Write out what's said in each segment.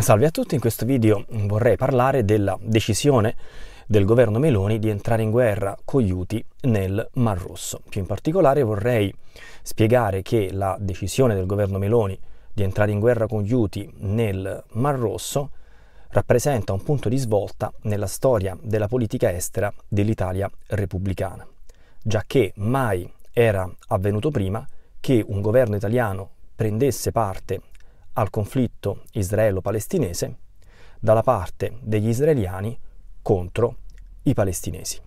Salve a tutti, in questo video vorrei parlare della decisione del governo Meloni di entrare in guerra con gli UTI nel Mar Rosso. Più in particolare vorrei spiegare che la decisione del governo Meloni di entrare in guerra con gli UTI nel Mar Rosso rappresenta un punto di svolta nella storia della politica estera dell'Italia repubblicana, già che mai era avvenuto prima che un governo italiano prendesse parte al conflitto israelo-palestinese dalla parte degli israeliani contro i palestinesi.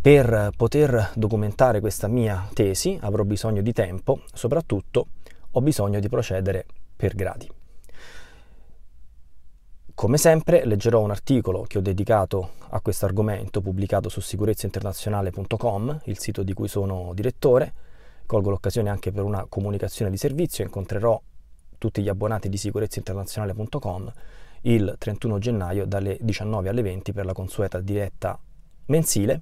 Per poter documentare questa mia tesi avrò bisogno di tempo, soprattutto ho bisogno di procedere per gradi. Come sempre leggerò un articolo che ho dedicato a questo argomento pubblicato su sicurezzainternazionale.com, il sito di cui sono direttore. Colgo l'occasione anche per una comunicazione di servizio, incontrerò tutti gli abbonati di sicurezzainternazionale.com il 31 gennaio dalle 19 alle 20 per la consueta diretta mensile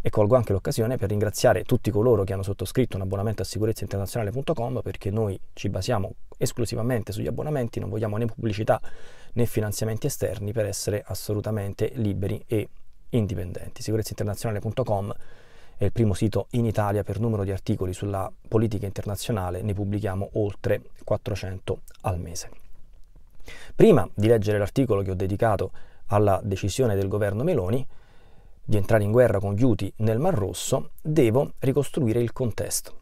e colgo anche l'occasione per ringraziare tutti coloro che hanno sottoscritto un abbonamento a sicurezzainternazionale.com perché noi ci basiamo esclusivamente sugli abbonamenti, non vogliamo né pubblicità né finanziamenti esterni per essere assolutamente liberi e indipendenti. sicurezzainternazionale.com è il primo sito in Italia per numero di articoli sulla politica internazionale, ne pubblichiamo oltre 400 al mese. Prima di leggere l'articolo che ho dedicato alla decisione del governo Meloni di entrare in guerra con gli Houthi nel Mar Rosso, devo ricostruire il contesto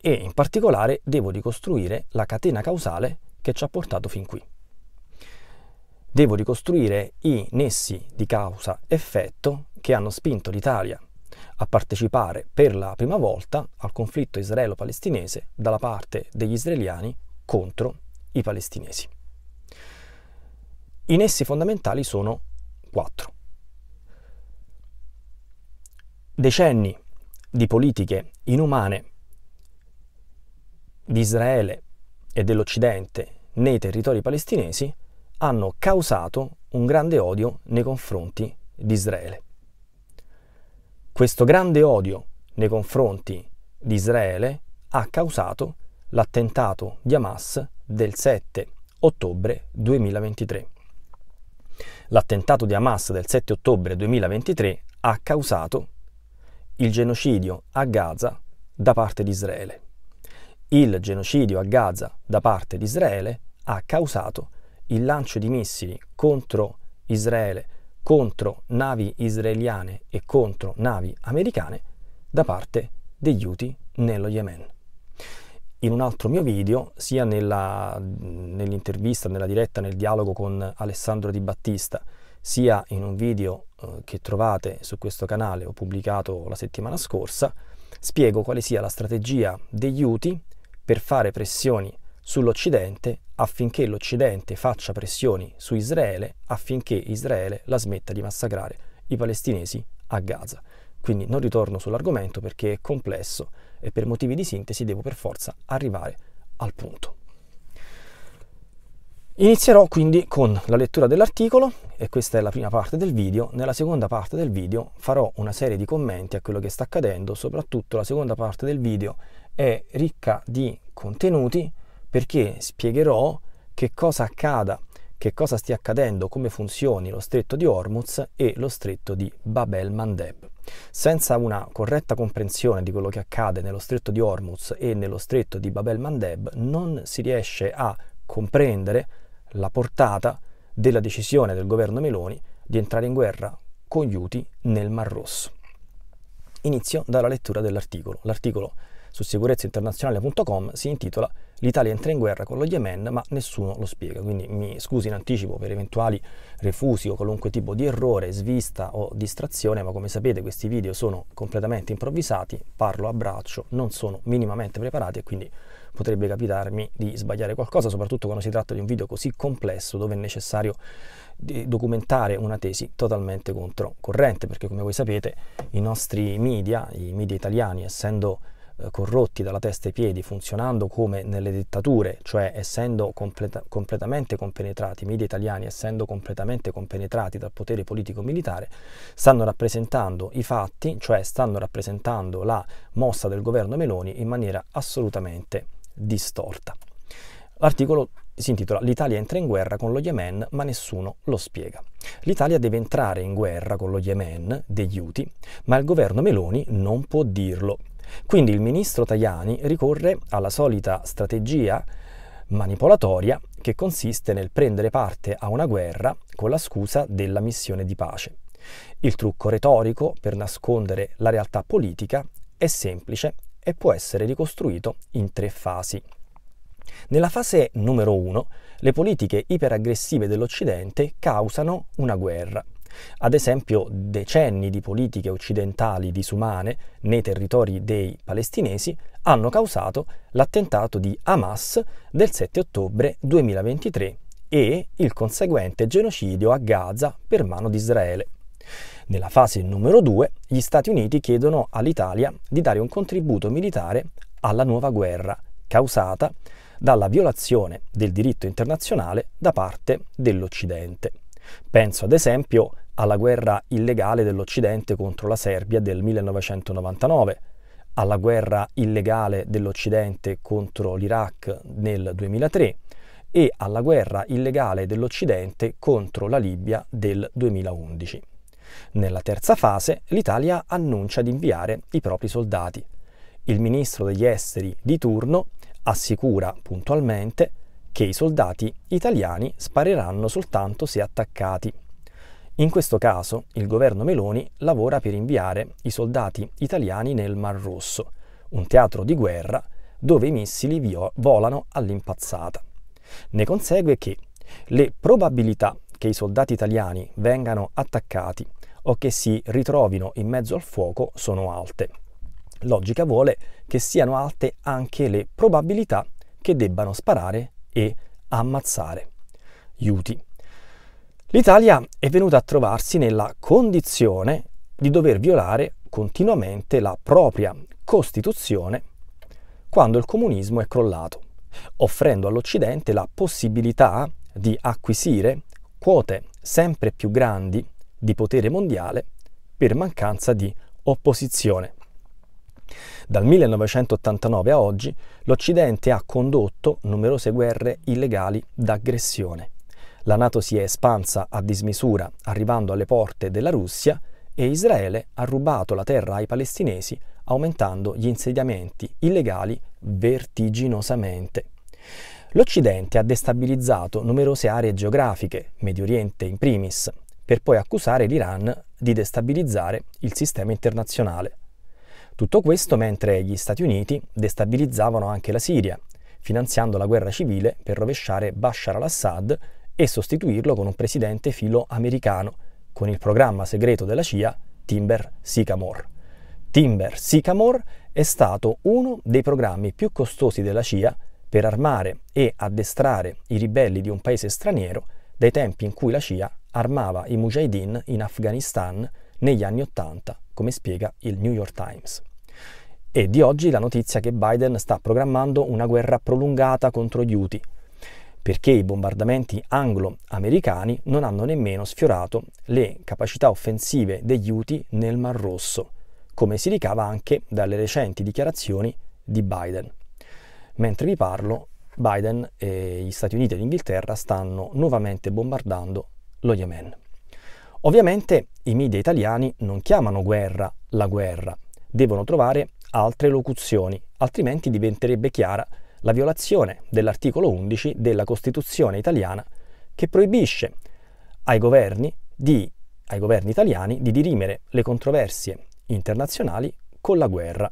e in particolare devo ricostruire la catena causale che ci ha portato fin qui. Devo ricostruire i nessi di causa-effetto che hanno spinto l'Italia a partecipare per la prima volta al conflitto israelo-palestinese dalla parte degli israeliani contro i palestinesi. I nessi fondamentali sono quattro. Decenni di politiche inumane di Israele e dell'Occidente nei territori palestinesi hanno causato un grande odio nei confronti di Israele. Questo grande odio nei confronti di Israele ha causato l'attentato di Hamas del 7 ottobre 2023. L'attentato di Hamas del 7 ottobre 2023 ha causato il genocidio a Gaza da parte di Israele. Il genocidio a Gaza da parte di Israele ha causato il lancio di missili contro Israele contro navi israeliane e contro navi americane da parte degli UTI nello Yemen. In un altro mio video, sia nella, nell'intervista, nella diretta, nel dialogo con Alessandro Di Battista, sia in un video eh, che trovate su questo canale, ho pubblicato la settimana scorsa, spiego quale sia la strategia degli UTI per fare pressioni sull'Occidente affinché l'Occidente faccia pressioni su Israele affinché Israele la smetta di massacrare i palestinesi a Gaza. Quindi non ritorno sull'argomento perché è complesso e per motivi di sintesi devo per forza arrivare al punto. Inizierò quindi con la lettura dell'articolo e questa è la prima parte del video. Nella seconda parte del video farò una serie di commenti a quello che sta accadendo, soprattutto la seconda parte del video è ricca di contenuti perché spiegherò che cosa accada, che cosa stia accadendo, come funzioni lo stretto di Hormuz e lo stretto di Babel Mandeb. Senza una corretta comprensione di quello che accade nello stretto di Hormuz e nello stretto di Babel Mandeb non si riesce a comprendere la portata della decisione del governo Meloni di entrare in guerra con gli UTI nel Mar Rosso. Inizio dalla lettura dell'articolo. L'articolo su sicurezzainternazionale.com si intitola l'Italia entra in guerra con lo Yemen, ma nessuno lo spiega. Quindi mi scusi in anticipo per eventuali refusi o qualunque tipo di errore, svista o distrazione, ma come sapete questi video sono completamente improvvisati, parlo a braccio, non sono minimamente preparati e quindi potrebbe capitarmi di sbagliare qualcosa, soprattutto quando si tratta di un video così complesso dove è necessario documentare una tesi totalmente controcorrente, perché come voi sapete i nostri media, i media italiani, essendo eh, corrotti dalla testa ai piedi, funzionando come nelle dittature, cioè essendo completa- completamente compenetrati, i media italiani essendo completamente compenetrati dal potere politico-militare, stanno rappresentando i fatti, cioè stanno rappresentando la mossa del governo Meloni in maniera assolutamente distorta. L'articolo si intitola L'Italia entra in guerra con lo Yemen ma nessuno lo spiega. L'Italia deve entrare in guerra con lo Yemen degli UTI, ma il governo Meloni non può dirlo. Quindi il ministro Tajani ricorre alla solita strategia manipolatoria che consiste nel prendere parte a una guerra con la scusa della missione di pace. Il trucco retorico per nascondere la realtà politica è semplice e può essere ricostruito in tre fasi. Nella fase numero 1, le politiche iperaggressive dell'Occidente causano una guerra. Ad esempio, decenni di politiche occidentali disumane nei territori dei palestinesi hanno causato l'attentato di Hamas del 7 ottobre 2023 e il conseguente genocidio a Gaza per mano di Israele. Nella fase numero 2, gli Stati Uniti chiedono all'Italia di dare un contributo militare alla nuova guerra causata dalla violazione del diritto internazionale da parte dell'Occidente. Penso ad esempio alla guerra illegale dell'Occidente contro la Serbia del 1999, alla guerra illegale dell'Occidente contro l'Iraq nel 2003 e alla guerra illegale dell'Occidente contro la Libia del 2011. Nella terza fase l'Italia annuncia di inviare i propri soldati. Il ministro degli esteri di turno assicura puntualmente che i soldati italiani spareranno soltanto se attaccati. In questo caso il governo Meloni lavora per inviare i soldati italiani nel Mar Rosso, un teatro di guerra dove i missili volano all'impazzata. Ne consegue che le probabilità che i soldati italiani vengano attaccati o che si ritrovino in mezzo al fuoco sono alte. Logica vuole che siano alte anche le probabilità che debbano sparare e ammazzare. gli Iuti. L'Italia è venuta a trovarsi nella condizione di dover violare continuamente la propria Costituzione quando il comunismo è crollato, offrendo all'Occidente la possibilità di acquisire quote sempre più grandi di potere mondiale per mancanza di opposizione. Dal 1989 a oggi l'Occidente ha condotto numerose guerre illegali d'aggressione. La Nato si è espansa a dismisura arrivando alle porte della Russia e Israele ha rubato la terra ai palestinesi aumentando gli insediamenti illegali vertiginosamente. L'Occidente ha destabilizzato numerose aree geografiche, Medio Oriente in primis, per poi accusare l'Iran di destabilizzare il sistema internazionale. Tutto questo mentre gli Stati Uniti destabilizzavano anche la Siria, finanziando la guerra civile per rovesciare Bashar al-Assad e sostituirlo con un presidente filo americano, con il programma segreto della CIA Timber Sycamore. Timber Sycamore è stato uno dei programmi più costosi della CIA per armare e addestrare i ribelli di un paese straniero dai tempi in cui la CIA armava i mujahideen in Afghanistan negli anni Ottanta, come spiega il New York Times. E di oggi la notizia che Biden sta programmando una guerra prolungata contro gli UTI, perché i bombardamenti anglo-americani non hanno nemmeno sfiorato le capacità offensive degli UTI nel Mar Rosso, come si ricava anche dalle recenti dichiarazioni di Biden. Mentre vi parlo, Biden e gli Stati Uniti e l'Inghilterra stanno nuovamente bombardando lo Yemen. Ovviamente i media italiani non chiamano guerra la guerra, devono trovare altre locuzioni, altrimenti diventerebbe chiara la violazione dell'articolo 11 della Costituzione italiana che proibisce ai governi, di, ai governi italiani di dirimere le controversie internazionali con la guerra.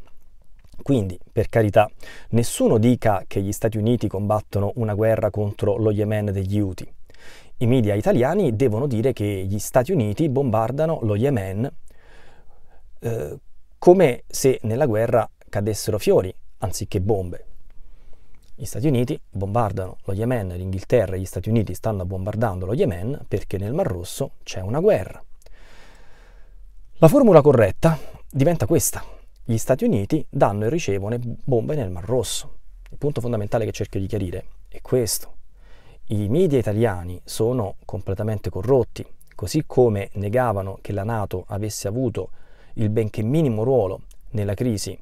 Quindi, per carità, nessuno dica che gli Stati Uniti combattono una guerra contro lo Yemen degli Houthi. I media italiani devono dire che gli Stati Uniti bombardano lo Yemen eh, come se nella guerra cadessero fiori anziché bombe. Gli Stati Uniti bombardano lo Yemen, l'Inghilterra e gli Stati Uniti stanno bombardando lo Yemen perché nel Mar Rosso c'è una guerra. La formula corretta diventa questa. Gli Stati Uniti danno e ricevono bombe nel Mar Rosso. Il punto fondamentale che cerco di chiarire è questo. I media italiani sono completamente corrotti, così come negavano che la Nato avesse avuto il benché minimo ruolo nella crisi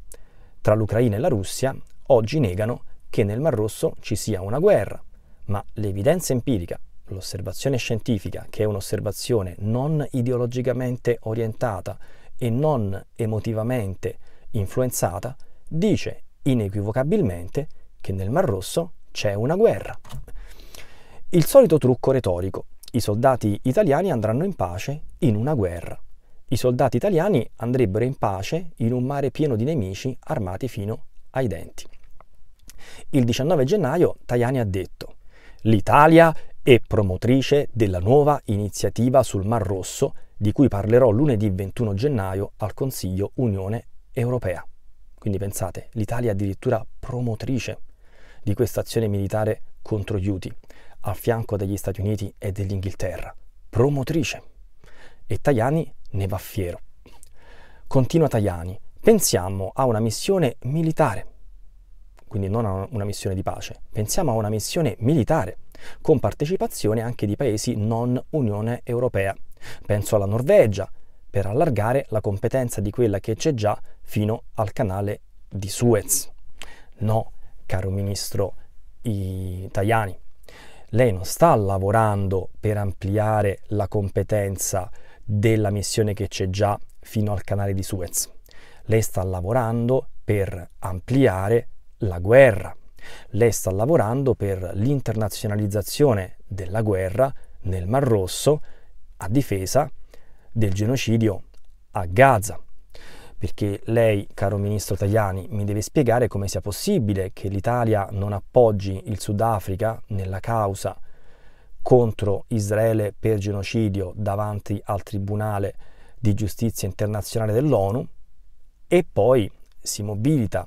tra l'Ucraina e la Russia, oggi negano che nel Mar Rosso ci sia una guerra, ma l'evidenza empirica, l'osservazione scientifica, che è un'osservazione non ideologicamente orientata e non emotivamente influenzata, dice inequivocabilmente che nel Mar Rosso c'è una guerra. Il solito trucco retorico. I soldati italiani andranno in pace in una guerra. I soldati italiani andrebbero in pace in un mare pieno di nemici armati fino ai denti. Il 19 gennaio Tajani ha detto L'Italia è promotrice della nuova iniziativa sul Mar Rosso di cui parlerò lunedì 21 gennaio al Consiglio Unione Europea. Quindi pensate, l'Italia è addirittura promotrice di questa azione militare contro gli UTI al fianco degli Stati Uniti e dell'Inghilterra. Promotrice. E Tajani ne va fiero. Continua Tajani, pensiamo a una missione militare, quindi non a una missione di pace, pensiamo a una missione militare, con partecipazione anche di paesi non Unione Europea. Penso alla Norvegia, per allargare la competenza di quella che c'è già fino al canale di Suez. No, caro ministro Tajani, lei non sta lavorando per ampliare la competenza della missione che c'è già fino al canale di Suez. Lei sta lavorando per ampliare la guerra. Lei sta lavorando per l'internazionalizzazione della guerra nel Mar Rosso a difesa del genocidio a Gaza. Perché lei, caro ministro Tajani, mi deve spiegare come sia possibile che l'Italia non appoggi il Sudafrica nella causa contro Israele per genocidio davanti al Tribunale di giustizia internazionale dell'ONU e poi si mobilita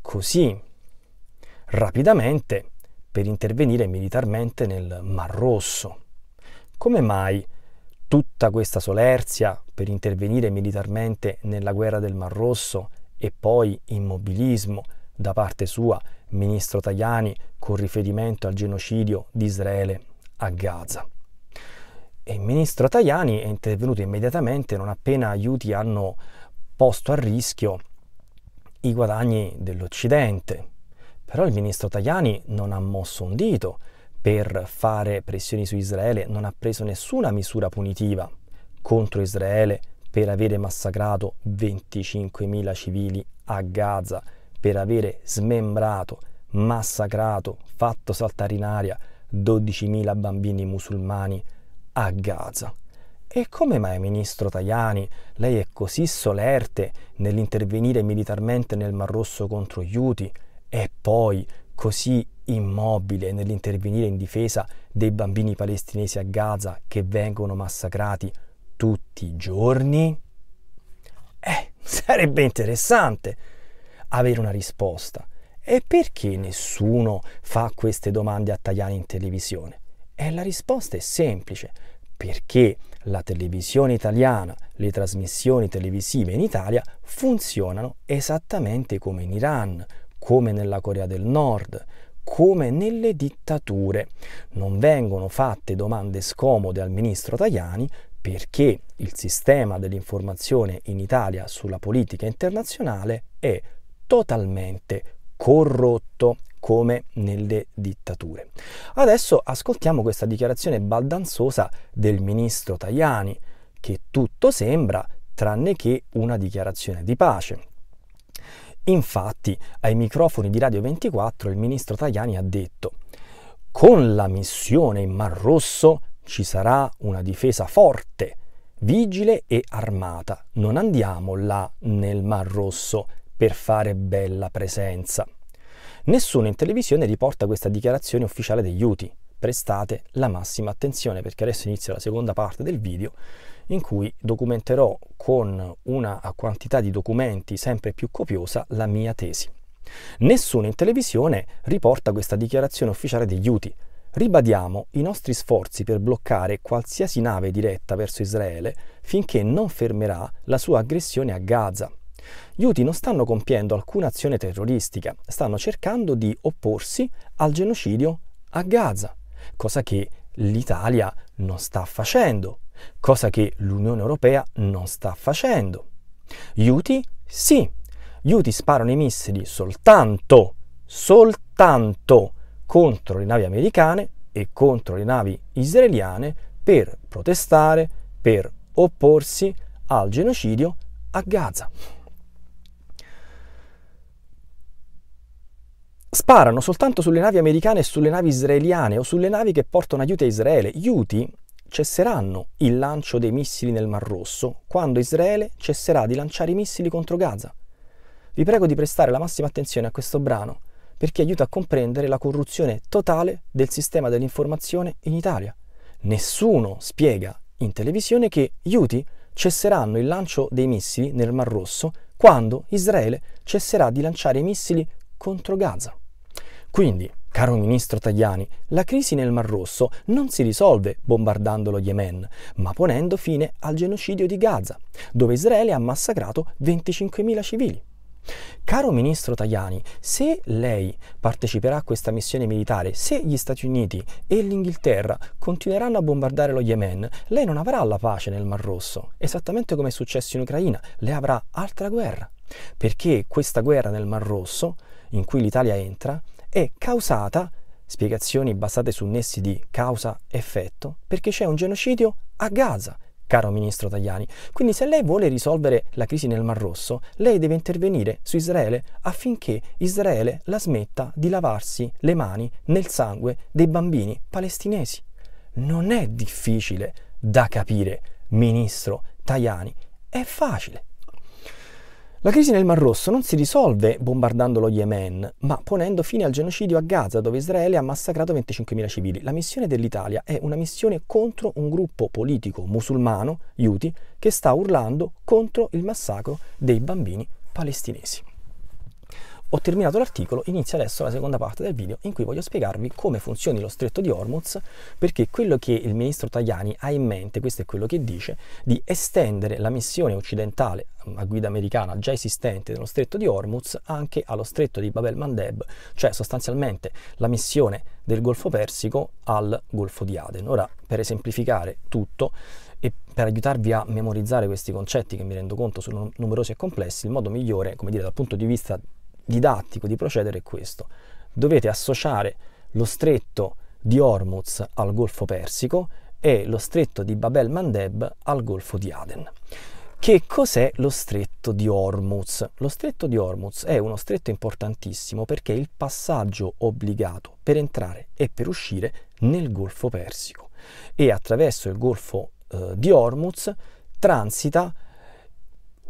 così rapidamente per intervenire militarmente nel Mar Rosso. Come mai tutta questa solerzia per intervenire militarmente nella guerra del Mar Rosso e poi immobilismo da parte sua, ministro Tajani, con riferimento al genocidio di Israele a Gaza. E il ministro Tajani è intervenuto immediatamente non appena aiuti hanno posto a rischio i guadagni dell'Occidente. Però il ministro Tajani non ha mosso un dito per fare pressioni su Israele, non ha preso nessuna misura punitiva contro Israele per avere massacrato 25.000 civili a Gaza, per avere smembrato, massacrato, fatto saltare in aria 12.000 bambini musulmani a Gaza. E come mai, ministro Tajani, lei è così solerte nell'intervenire militarmente nel Mar Rosso contro gli Houthi e poi così immobile nell'intervenire in difesa dei bambini palestinesi a Gaza che vengono massacrati tutti i giorni? Eh, sarebbe interessante avere una risposta. E perché nessuno fa queste domande a Tajani in televisione? E la risposta è semplice, perché la televisione italiana, le trasmissioni televisive in Italia funzionano esattamente come in Iran, come nella Corea del Nord, come nelle dittature. Non vengono fatte domande scomode al ministro Tajani perché il sistema dell'informazione in Italia sulla politica internazionale è totalmente corrotto come nelle dittature. Adesso ascoltiamo questa dichiarazione baldanzosa del ministro Tajani, che tutto sembra tranne che una dichiarazione di pace. Infatti, ai microfoni di Radio 24 il ministro Tajani ha detto con la missione in Mar Rosso ci sarà una difesa forte, vigile e armata. Non andiamo là nel Mar Rosso per fare bella presenza. Nessuno in televisione riporta questa dichiarazione ufficiale degli UTI. Prestate la massima attenzione perché adesso inizia la seconda parte del video in cui documenterò con una quantità di documenti sempre più copiosa la mia tesi. Nessuno in televisione riporta questa dichiarazione ufficiale degli UTI. Ribadiamo i nostri sforzi per bloccare qualsiasi nave diretta verso Israele finché non fermerà la sua aggressione a Gaza. Gli UTI non stanno compiendo alcuna azione terroristica, stanno cercando di opporsi al genocidio a Gaza, cosa che l'Italia non sta facendo, cosa che l'Unione Europea non sta facendo. Gli UTI sì, gli Houthi sparano i missili soltanto, soltanto contro le navi americane e contro le navi israeliane per protestare, per opporsi al genocidio a Gaza. Sparano soltanto sulle navi americane e sulle navi israeliane o sulle navi che portano aiuti a Israele. Gli Houthi cesseranno il lancio dei missili nel Mar Rosso quando Israele cesserà di lanciare i missili contro Gaza. Vi prego di prestare la massima attenzione a questo brano perché aiuta a comprendere la corruzione totale del sistema dell'informazione in Italia. Nessuno spiega in televisione che gli Houthi cesseranno il lancio dei missili nel Mar Rosso quando Israele cesserà di lanciare i missili contro Gaza. Quindi, Caro ministro Tajani, la crisi nel Mar Rosso non si risolve bombardando lo Yemen, ma ponendo fine al genocidio di Gaza, dove Israele ha massacrato 25.000 civili. Caro ministro Tajani, se lei parteciperà a questa missione militare, se gli Stati Uniti e l'Inghilterra continueranno a bombardare lo Yemen, lei non avrà la pace nel Mar Rosso, esattamente come è successo in Ucraina, lei avrà altra guerra. Perché questa guerra nel Mar Rosso, in cui l'Italia entra, è causata, spiegazioni basate su nessi di causa-effetto, perché c'è un genocidio a Gaza, caro ministro Tajani. Quindi se lei vuole risolvere la crisi nel Mar Rosso, lei deve intervenire su Israele affinché Israele la smetta di lavarsi le mani nel sangue dei bambini palestinesi. Non è difficile da capire, ministro Tajani, è facile. La crisi nel Mar Rosso non si risolve bombardando lo Yemen, ma ponendo fine al genocidio a Gaza, dove Israele ha massacrato 25.000 civili. La missione dell'Italia è una missione contro un gruppo politico musulmano, Houthi, che sta urlando contro il massacro dei bambini palestinesi. Ho terminato l'articolo, inizia adesso la seconda parte del video in cui voglio spiegarvi come funzioni lo stretto di Hormuz, perché quello che il ministro Tajani ha in mente, questo è quello che dice, di estendere la missione occidentale mm, a guida americana già esistente nello stretto di Hormuz anche allo stretto di Babel Mandeb, cioè sostanzialmente la missione del Golfo Persico al Golfo di Aden. Ora, per esemplificare tutto, e per aiutarvi a memorizzare questi concetti che mi rendo conto sono numerosi e complessi, il modo migliore, come dire, dal punto di vista didattico di procedere è questo. Dovete associare lo stretto di Hormuz al Golfo Persico e lo stretto di Babel Mandeb al Golfo di Aden. Che cos'è lo stretto di Hormuz? Lo stretto di Hormuz è uno stretto importantissimo perché è il passaggio obbligato per entrare e per uscire nel Golfo Persico e attraverso il Golfo eh, di Hormuz transita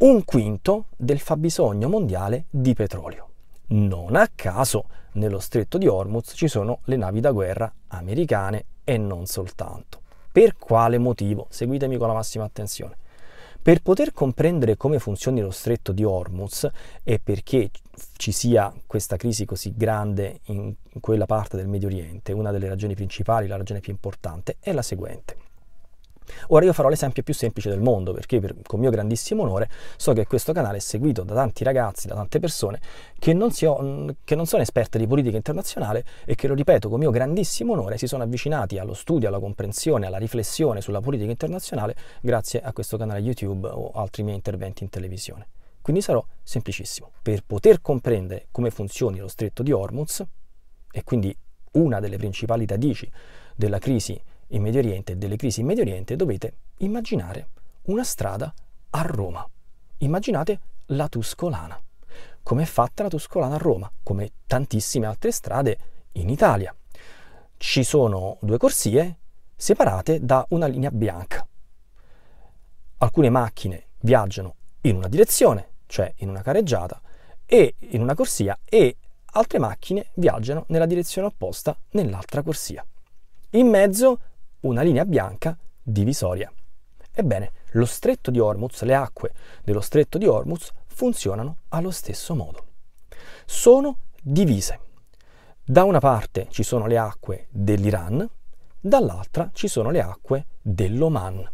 un quinto del fabbisogno mondiale di petrolio. Non a caso nello stretto di Hormuz ci sono le navi da guerra americane e non soltanto. Per quale motivo? Seguitemi con la massima attenzione. Per poter comprendere come funzioni lo stretto di Hormuz e perché ci sia questa crisi così grande in quella parte del Medio Oriente, una delle ragioni principali, la ragione più importante, è la seguente. Ora io farò l'esempio più semplice del mondo perché per, con mio grandissimo onore so che questo canale è seguito da tanti ragazzi, da tante persone che non, ho, mm, che non, sono esperte di politica internazionale e che, lo ripeto, con mio grandissimo onore si sono avvicinati allo studio, alla comprensione, alla riflessione sulla politica internazionale grazie a questo canale YouTube o altri miei interventi in televisione. Quindi sarò semplicissimo. Per poter comprendere come funzioni lo stretto di Hormuz e quindi una delle principali radici della crisi in Medio Oriente e delle crisi in Medio Oriente, dovete immaginare una strada a Roma. Immaginate la Tuscolana. Come è fatta la Tuscolana a Roma, come tantissime altre strade in Italia. Ci sono due corsie separate da una linea bianca. Alcune macchine viaggiano in una direzione, cioè in una careggiata, e in una corsia, e altre macchine viaggiano nella direzione opposta nell'altra corsia. In mezzo una linea bianca divisoria. Ebbene, lo stretto di Hormuz, le acque dello stretto di Hormuz funzionano allo stesso modo. Sono divise. Da una parte ci sono le acque dell'Iran, dall'altra ci sono le acque dell'Oman.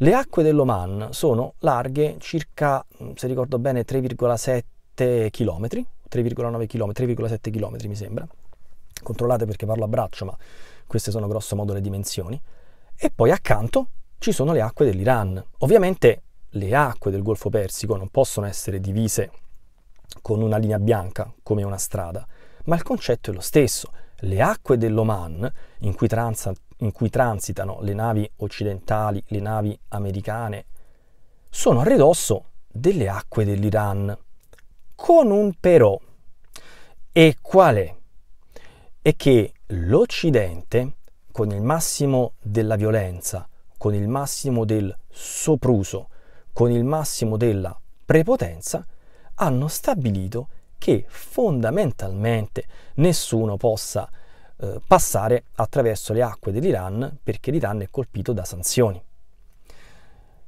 Le acque dell'Oman sono larghe circa, mm, se ricordo bene, 3,7 km, 3,9 km, 3,7 km mi sembra, controllate perché parlo a braccio, ma queste sono grosso modo le dimensioni, e poi accanto ci sono le acque dell'Iran. Ovviamente le acque del Golfo Persico non possono essere divise con una linea bianca come una strada, ma il concetto è lo stesso. Le acque dell'Oman, in cui, transa, in cui transitano le navi occidentali, le navi americane, sono a ridosso delle acque dell'Iran, con un però. E qual è? è che l'Occidente, con il massimo della violenza, con il massimo del sopruso, con il massimo della prepotenza, hanno stabilito che fondamentalmente nessuno possa eh, passare attraverso le acque dell'Iran perché l'Iran è colpito da sanzioni.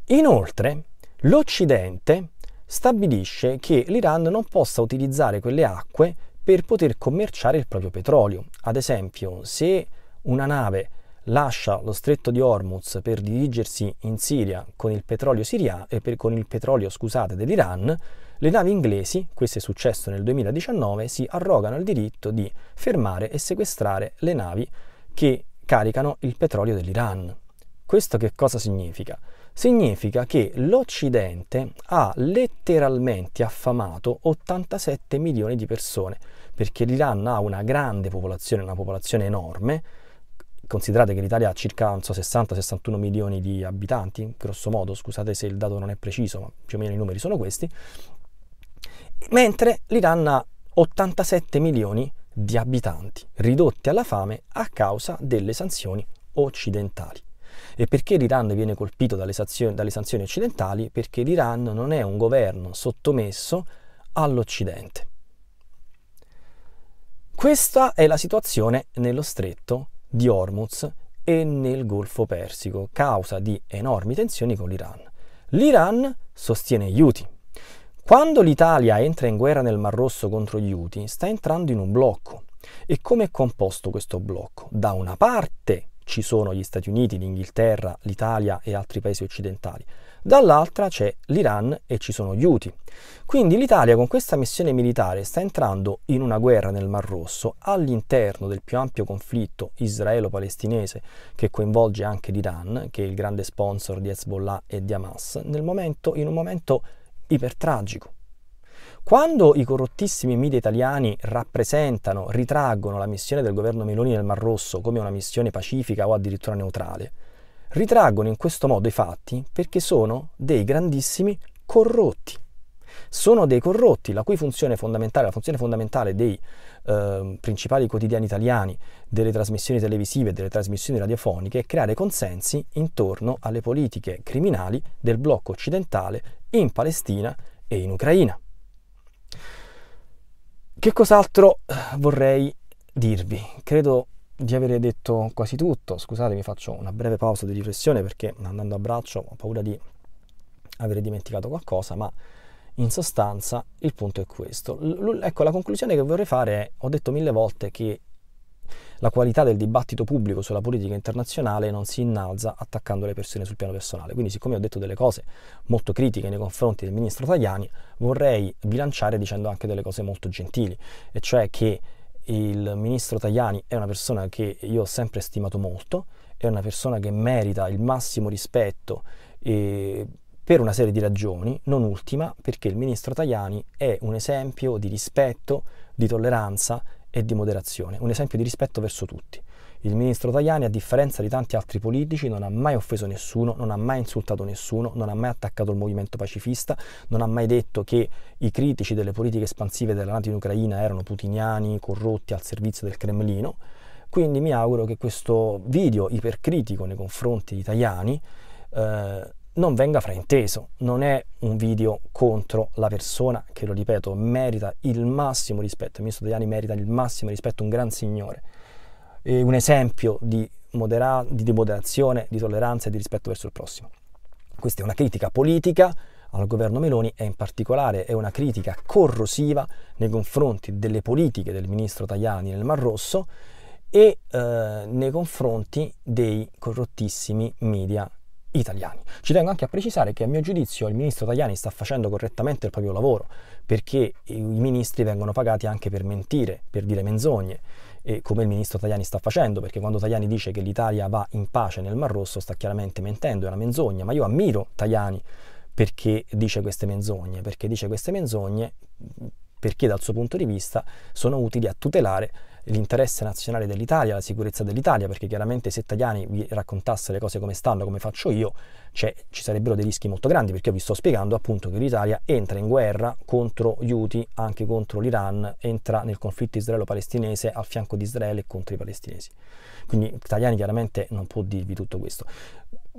Inoltre, l'Occidente stabilisce che l'Iran non possa utilizzare quelle acque per poter commerciare il proprio petrolio. Ad esempio, se una nave lascia lo stretto di Hormuz per dirigersi in Siria con il petrolio, siria, eh, per, con il petrolio scusate, dell'Iran, le navi inglesi, questo è successo nel 2019, si arrogano il diritto di fermare e sequestrare le navi che caricano il petrolio dell'Iran. Questo che cosa significa? Significa che l'Occidente ha letteralmente affamato 87 milioni di persone perché l'Iran ha una grande popolazione, una popolazione enorme, considerate che l'Italia ha circa so, 60-61 milioni di abitanti, grosso modo, scusate se il dato non è preciso, ma più o meno i numeri sono questi, mentre l'Iran ha 87 milioni di abitanti ridotti alla fame a causa delle sanzioni occidentali. E perché l'Iran viene colpito dalle sanzioni, dalle sanzioni occidentali? Perché l'Iran non è un governo sottomesso all'Occidente. Questa è la situazione nello stretto di Hormuz e nel Golfo Persico, causa di enormi tensioni con l'Iran. L'Iran sostiene gli Houthi. Quando l'Italia entra in guerra nel Mar Rosso contro gli Houthi, sta entrando in un blocco. E come è composto questo blocco? Da una parte ci sono gli Stati Uniti, l'Inghilterra, l'Italia e altri paesi occidentali dall'altra c'è l'Iran e ci sono gli Houthi. Quindi l'Italia con questa missione militare sta entrando in una guerra nel Mar Rosso all'interno del più ampio conflitto israelo-palestinese che coinvolge anche l'Iran, che è il grande sponsor di Hezbollah e di Hamas, momento, in un momento ipertragico. Quando i corrottissimi media italiani rappresentano, ritraggono la missione del governo Meloni nel Mar Rosso come una missione pacifica o addirittura neutrale, ritraggono in questo modo i fatti perché sono dei grandissimi corrotti. Sono dei corrotti, la cui funzione fondamentale, la funzione fondamentale dei eh, principali quotidiani italiani, delle trasmissioni televisive, delle trasmissioni radiofoniche, è creare consensi intorno alle politiche criminali del blocco occidentale in Palestina e in Ucraina. Che cos'altro eh, vorrei dirvi? Credo di avere detto quasi tutto. Scusatemi, faccio una breve pausa di riflessione perché andando a braccio ho paura di avere dimenticato qualcosa, ma in sostanza il punto è questo. L- ecco, la conclusione che vorrei fare è, ho detto mille volte che la qualità del dibattito pubblico sulla politica internazionale non si innalza attaccando le persone sul piano personale. Quindi, siccome ho detto delle cose molto critiche nei confronti del ministro Tajani, vorrei bilanciare dicendo anche delle cose molto gentili, e cioè che il ministro Tajani è una persona che io ho sempre stimato molto, è una persona che merita il massimo rispetto eh, per una serie di ragioni, non ultima perché il ministro Tajani è un esempio di rispetto, di tolleranza e di moderazione, un esempio di rispetto verso tutti. Il ministro Tajani, a differenza di tanti altri politici, non ha mai offeso nessuno, non ha mai insultato nessuno, non ha mai attaccato il movimento pacifista, non ha mai detto che i critici delle politiche espansive della NATO in Ucraina erano putiniani, corrotti al servizio del Cremlino. Quindi mi auguro che questo video ipercritico nei confronti di Tajani eh, non venga frainteso, non è un video contro la persona che, lo ripeto, merita il massimo rispetto, il ministro Tajani merita il massimo rispetto, un gran signore eh, un esempio di, modera- di moderazione, di tolleranza e di rispetto verso il prossimo. Questa è una critica politica al governo Meloni e in particolare è una critica corrosiva nei confronti delle politiche del ministro Tajani nel Mar Rosso e eh, nei confronti dei corrottissimi media italiani. Ci tengo anche a precisare che a mio giudizio il ministro Tajani sta facendo correttamente il proprio lavoro, perché i ministri vengono pagati anche per mentire, per dire menzogne, come il ministro Tajani sta facendo, perché quando Tajani dice che l'Italia va in pace nel Mar Rosso sta chiaramente mentendo, è una menzogna, ma io ammiro Tajani perché dice queste menzogne, perché dice queste menzogne perché dal suo punto di vista sono utili a tutelare l'interesse nazionale dell'Italia, la sicurezza dell'Italia, perché chiaramente se Tajani vi raccontasse le cose come stanno, come faccio io, cioè, ci sarebbero dei rischi molto grandi, perché io vi sto spiegando appunto che l'Italia entra in guerra contro gli Houthi, anche contro l'Iran, entra nel conflitto israelo-palestinese al fianco di Israele e contro i palestinesi. Quindi Tajani chiaramente non può dirvi tutto questo.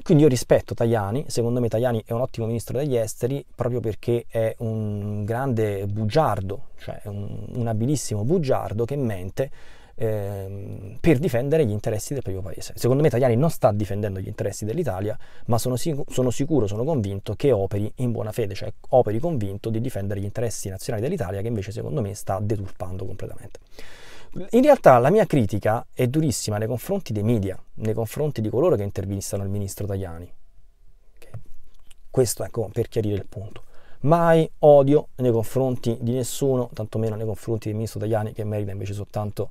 Quindi io rispetto Tajani, secondo me Tajani è un ottimo ministro degli esteri proprio perché è un grande bugiardo, cioè un, un abilissimo bugiardo che mente ehm, per difendere gli interessi del proprio paese. Secondo me Tajani non sta difendendo gli interessi dell'Italia, ma sono, sono sicuro, sono convinto che operi in buona fede, cioè operi convinto di difendere gli interessi nazionali dell'Italia che invece secondo me sta deturpando completamente. In realtà la mia critica è durissima nei confronti dei media, nei confronti di coloro che intervistano il ministro Tajani. Questo ecco per chiarire il punto. Mai odio nei confronti di nessuno, tantomeno nei confronti del ministro Tajani che merita invece soltanto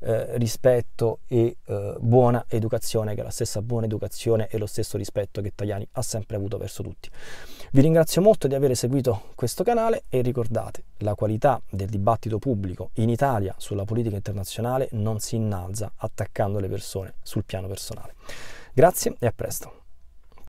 eh, rispetto e eh, buona educazione, che è la stessa buona educazione e lo stesso rispetto che Tajani ha sempre avuto verso tutti. Vi ringrazio molto di aver seguito questo canale e ricordate, la qualità del dibattito pubblico in Italia sulla politica internazionale non si innalza attaccando le persone sul piano personale. Grazie e a presto.